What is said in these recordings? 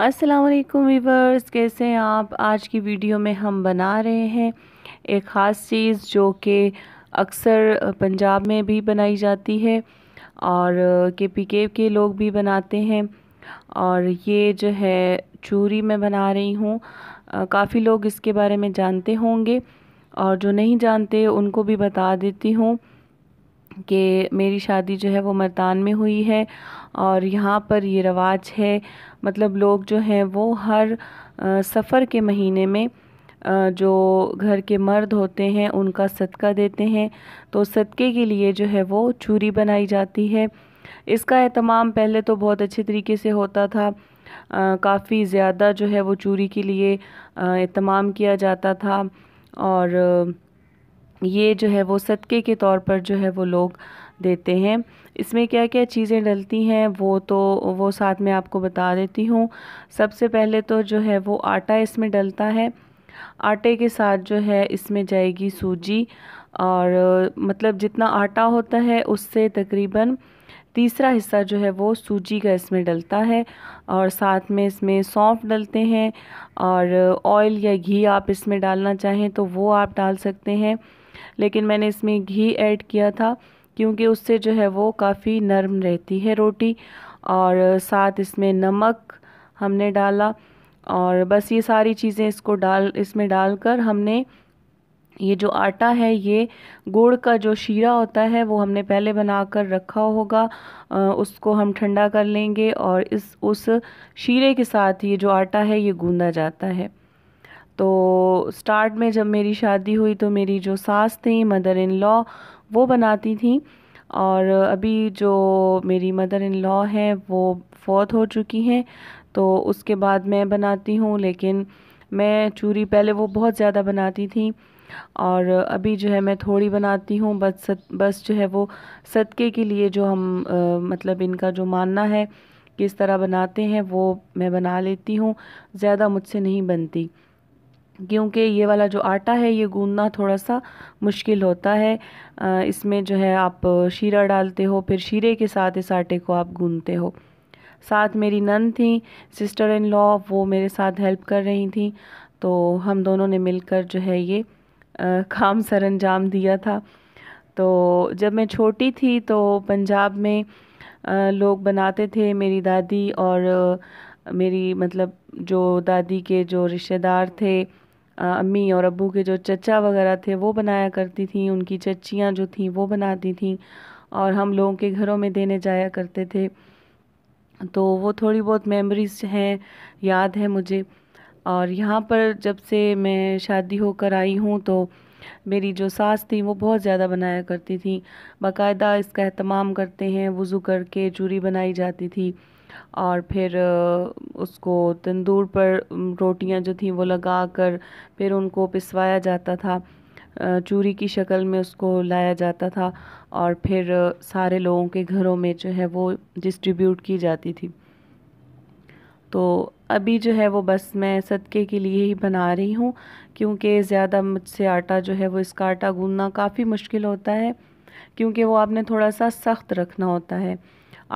अस्सलाम वालेकुम वीवर्स कैसे हैं आप आज की वीडियो में हम बना रहे हैं एक ख़ास चीज़ जो कि अक्सर पंजाब में भी बनाई जाती है और के पी के के लोग भी बनाते हैं और ये जो है चूरी मैं बना रही हूँ काफ़ी लोग इसके बारे में जानते होंगे और जो नहीं जानते उनको भी बता देती हूँ कि मेरी शादी जो है वो मर्दान में हुई है और यहाँ पर ये रवाज है मतलब लोग जो हैं वो हर सफ़र के महीने में जो घर के मर्द होते हैं उनका सदका देते हैं तो सदके के लिए जो है वो चूरी बनाई जाती है इसका अहतमाम पहले तो बहुत अच्छे तरीके से होता था काफ़ी ज़्यादा जो है वो चूरी के लिए अहतमाम किया जाता था और ये जो है वो सदक़े के तौर पर जो है वो लोग देते हैं इसमें क्या क्या चीज़ें डलती हैं वो तो वो साथ में आपको बता देती हूँ सबसे पहले तो जो है वो आटा इसमें डलता है आटे के साथ जो है इसमें जाएगी सूजी और मतलब जितना आटा होता है उससे तकरीबन तीसरा हिस्सा जो है वो सूजी का इसमें डलता है और साथ में इसमें सौंफ डलते हैं और ऑयल या घी आप इसमें डालना चाहें तो वो आप डाल सकते हैं लेकिन मैंने इसमें घी ऐड किया था क्योंकि उससे जो है वो काफ़ी नरम रहती है रोटी और साथ इसमें नमक हमने डाला और बस ये सारी चीज़ें इसको डाल इसमें डालकर हमने ये जो आटा है ये गुड़ का जो शीरा होता है वो हमने पहले बनाकर रखा होगा उसको हम ठंडा कर लेंगे और इस उस शीरे के साथ ये जो आटा है ये गूंदा जाता है तो स्टार्ट में जब मेरी शादी हुई तो मेरी जो सास थी मदर इन लॉ वो बनाती थी और अभी जो मेरी मदर इन लॉ हैं वो फौत हो चुकी हैं तो उसके बाद मैं बनाती हूँ लेकिन मैं चूरी पहले वो बहुत ज़्यादा बनाती थी और अभी जो है मैं थोड़ी बनाती हूँ बस सत, बस जो है वो सदक़े के लिए जो हम आ, मतलब इनका जो मानना है किस तरह बनाते हैं वो मैं बना लेती हूँ ज़्यादा मुझसे नहीं बनती क्योंकि ये वाला जो आटा है ये गूंदना थोड़ा सा मुश्किल होता है इसमें जो है आप शीरा डालते हो फिर शीरे के साथ इस आटे को आप गूंदते हो साथ मेरी नन थी सिस्टर इन लॉ वो मेरे साथ हेल्प कर रही थी तो हम दोनों ने मिलकर जो है ये काम सर अंजाम दिया था तो जब मैं छोटी थी तो पंजाब में लोग बनाते थे मेरी दादी और मेरी मतलब जो दादी के जो रिश्तेदार थे अम्मी और अबू के जो चचा वगैरह थे वो बनाया करती थी उनकी चचियाँ जो थीं वो बनाती थीं और हम लोगों के घरों में देने जाया करते थे तो वो थोड़ी बहुत मेमोरीज हैं याद है मुझे और यहाँ पर जब से मैं शादी होकर आई हूँ तो मेरी जो सास थी वो बहुत ज़्यादा बनाया करती थी बाकायदा इसका अहतमाम करते हैं वज़ू करके चूरी बनाई जाती थी और फिर उसको तंदूर पर रोटियां जो थी वो लगा कर फिर उनको पिसवाया जाता था चूरी की शक्ल में उसको लाया जाता था और फिर सारे लोगों के घरों में जो है वो डिस्ट्रीब्यूट की जाती थी तो अभी जो है वो बस मैं सदके के लिए ही बना रही हूँ क्योंकि ज़्यादा मुझसे आटा जो है वो इसका आटा गूँधना काफ़ी मुश्किल होता है क्योंकि वो आपने थोड़ा सा सख्त रखना होता है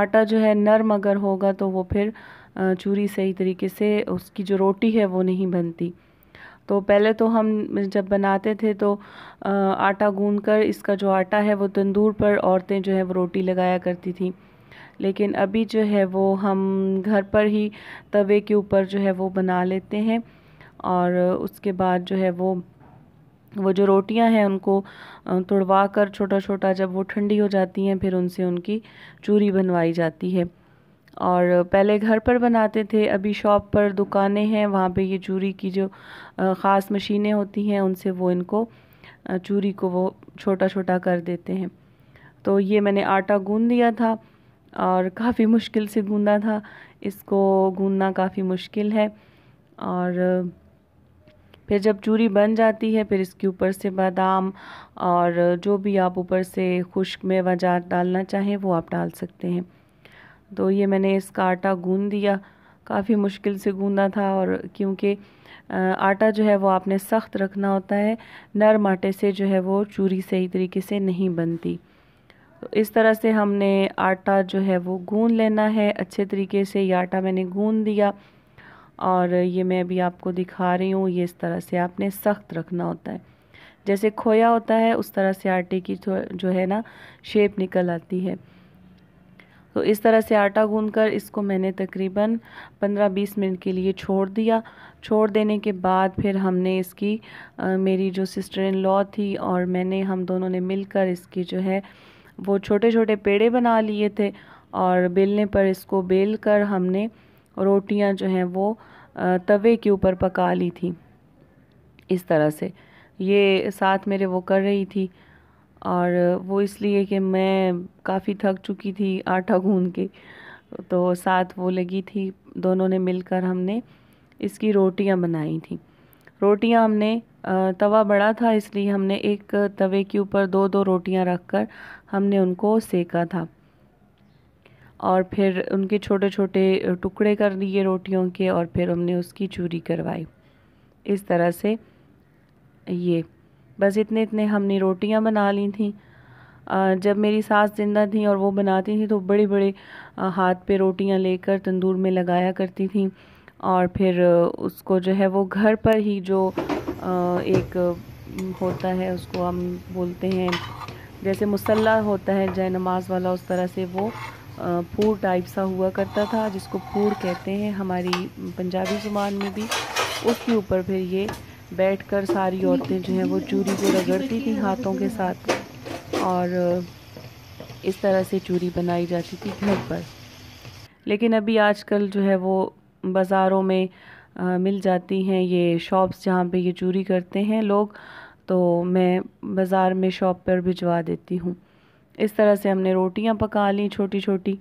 आटा जो है नरम अगर होगा तो वो फिर चूरी सही तरीके से उसकी जो रोटी है वो नहीं बनती तो पहले तो हम जब बनाते थे तो आटा गूंद कर इसका जो आटा है वो तंदूर पर औरतें जो है वो रोटी लगाया करती थी लेकिन अभी जो है वो हम घर पर ही तवे के ऊपर जो है वो बना लेते हैं और उसके बाद जो है वो वो जो रोटियां हैं उनको तोड़वा कर छोटा छोटा जब वो ठंडी हो जाती हैं फिर उनसे उनकी चूरी बनवाई जाती है और पहले घर पर बनाते थे अभी शॉप पर दुकानें हैं वहाँ पे ये चूरी की जो ख़ास मशीनें होती हैं उनसे वो इनको चूरी को वो छोटा छोटा कर देते हैं तो ये मैंने आटा गूँध दिया था और काफ़ी मुश्किल से गूँधा था इसको गूँधना काफ़ी मुश्किल है और फिर जब चूरी बन जाती है फिर इसके ऊपर से बादाम और जो भी आप ऊपर से खुश्क मेवा जात डालना चाहें वो आप डाल सकते हैं तो ये मैंने इसका आटा गून दिया काफ़ी मुश्किल से गूँधा था और क्योंकि आटा जो है वो आपने सख्त रखना होता है नरम आटे से जो है वो चूरी सही तरीके से नहीं बनती तो इस तरह से हमने आटा जो है वो गूँध लेना है अच्छे तरीके से ये आटा मैंने गूँध दिया और ये मैं अभी आपको दिखा रही हूँ ये इस तरह से आपने सख्त रखना होता है जैसे खोया होता है उस तरह से आटे की जो है ना शेप निकल आती है तो इस तरह से आटा गूँध कर इसको मैंने तकरीबन 15-20 मिनट के लिए छोड़ दिया छोड़ देने के बाद फिर हमने इसकी आ, मेरी जो सिस्टर इन लॉ थी और मैंने हम दोनों ने मिलकर इसकी जो है वो छोटे छोटे पेड़े बना लिए थे और बेलने पर इसको बेल कर हमने रोटियां जो हैं वो तवे के ऊपर पका ली थी इस तरह से ये साथ मेरे वो कर रही थी और वो इसलिए कि मैं काफ़ी थक चुकी थी आटा गूंद के तो साथ वो लगी थी दोनों ने मिलकर हमने इसकी रोटियां बनाई थी रोटियां हमने तवा बड़ा था इसलिए हमने एक तवे के ऊपर दो दो रोटियां रखकर हमने उनको सेका था और फिर उनके छोटे छोटे टुकड़े कर लिए रोटियों के और फिर हमने उसकी चूरी करवाई इस तरह से ये बस इतने इतने हमने रोटियां बना ली थी जब मेरी सास जिंदा थी और वो बनाती थी तो बड़े बड़े हाथ पे रोटियां लेकर तंदूर में लगाया करती थी और फिर उसको जो है वो घर पर ही जो एक होता है उसको हम बोलते हैं जैसे मुसल्ला होता है जय नमाज वाला उस तरह से वो फूड टाइप सा हुआ करता था जिसको फूड कहते हैं हमारी पंजाबी जुबान में भी उसके ऊपर फिर ये बैठकर सारी औरतें जो हैं वो चूरी को रगड़ती थी हाथों के साथ और इस तरह से चूरी बनाई जाती थी घर पर लेकिन अभी आजकल जो है वो बाज़ारों में आ, मिल जाती हैं ये शॉप्स जहाँ पे ये चूरी करते हैं लोग तो मैं बाज़ार में शॉप पर भिजवा देती हूँ इस तरह से हमने रोटियां पका ली छोटी छोटी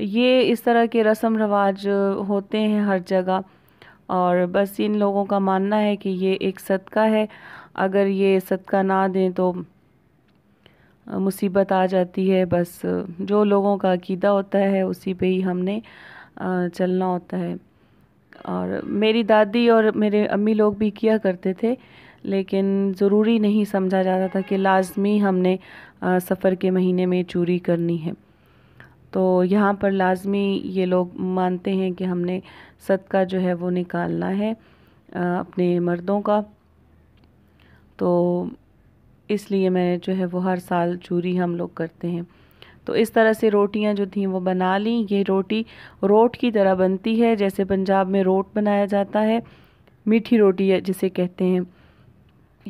ये इस तरह के रस्म रवाज होते हैं हर जगह और बस इन लोगों का मानना है कि ये एक सदका है अगर ये सदका ना दें तो मुसीबत आ जाती है बस जो लोगों का अकीदा होता है उसी पे ही हमने चलना होता है और मेरी दादी और मेरे अम्मी लोग भी किया करते थे लेकिन ज़रूरी नहीं समझा जाता था कि लाजमी हमने सफ़र के महीने में चूरी करनी है तो यहाँ पर लाजमी ये लोग मानते हैं कि हमने सदका जो है वो निकालना है अपने मर्दों का तो इसलिए मैं जो है वो हर साल चूरी हम लोग करते हैं तो इस तरह से रोटियां जो थी वो बना ली ये रोटी रोट की तरह बनती है जैसे पंजाब में रोट बनाया जाता है मीठी रोटी जिसे कहते हैं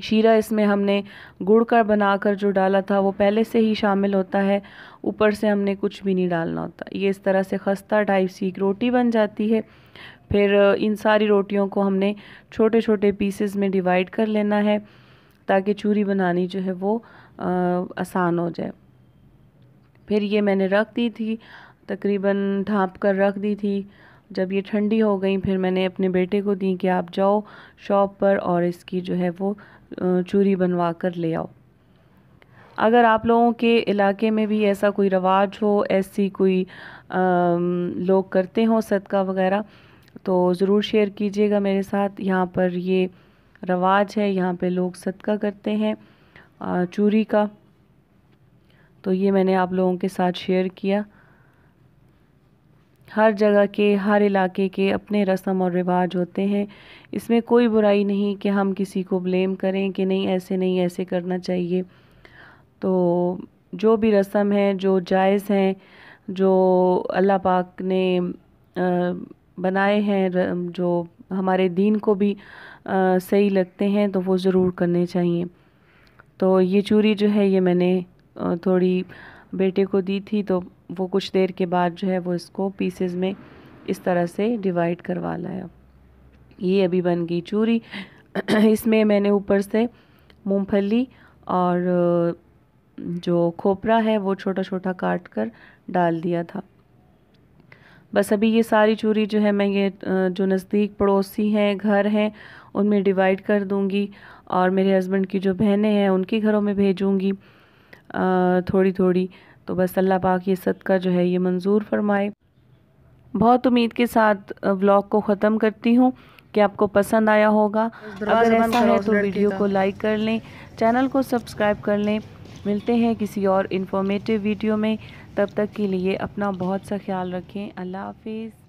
शीरा इसमें हमने गुड़ का बनाकर जो डाला था वो पहले से ही शामिल होता है ऊपर से हमने कुछ भी नहीं डालना होता ये इस तरह से खस्ता टाइप सी एक रोटी बन जाती है फिर इन सारी रोटियों को हमने छोटे छोटे पीसेस में डिवाइड कर लेना है ताकि चूरी बनानी जो है वो आ, आसान हो जाए फिर ये मैंने रख दी थी तकरीबन ढाँप कर रख दी थी जब ये ठंडी हो गई फिर मैंने अपने बेटे को दी कि आप जाओ शॉप पर और इसकी जो है वो चूरी बनवा कर ले आओ अगर आप लोगों के इलाके में भी ऐसा कोई रवाज हो ऐसी कोई आ, लोग करते हों सदका वगैरह तो ज़रूर शेयर कीजिएगा मेरे साथ यहाँ पर ये रवाज है यहाँ पे लोग सदका करते हैं चूरी का तो ये मैंने आप लोगों के साथ शेयर किया हर जगह के हर इलाके के अपने रस्म और रिवाज होते हैं इसमें कोई बुराई नहीं कि हम किसी को ब्लेम करें कि नहीं ऐसे नहीं ऐसे करना चाहिए तो जो भी रस्म है जो जायज़ हैं जो अल्लाह पाक ने बनाए हैं जो हमारे दीन को भी सही लगते हैं तो वो ज़रूर करने चाहिए तो ये चूड़ी जो है ये मैंने थोड़ी बेटे को दी थी तो वो कुछ देर के बाद जो है वो इसको पीसेस में इस तरह से डिवाइड करवा लाया ये अभी बन गई चूरी इसमें मैंने ऊपर से मूंगफली और जो खोपरा है वो छोटा छोटा काट कर डाल दिया था बस अभी ये सारी चूरी जो है मैं ये जो नज़दीक पड़ोसी हैं घर हैं उनमें डिवाइड कर दूँगी और मेरे हस्बैंड की जो बहनें हैं उनके घरों में भेजूँगी थोड़ी थोड़ी तो बस अल्लाह पाक ये सदका जो है ये मंजूर फरमाए बहुत उम्मीद के साथ व्लॉग को ख़त्म करती हूँ कि आपको पसंद आया होगा अगर ऐसा है तो वीडियो को लाइक कर लें चैनल को सब्सक्राइब कर लें मिलते हैं किसी और इन्फॉर्मेटिव वीडियो में तब तक के लिए अपना बहुत सा ख्याल रखें अल्लाह हाफिज़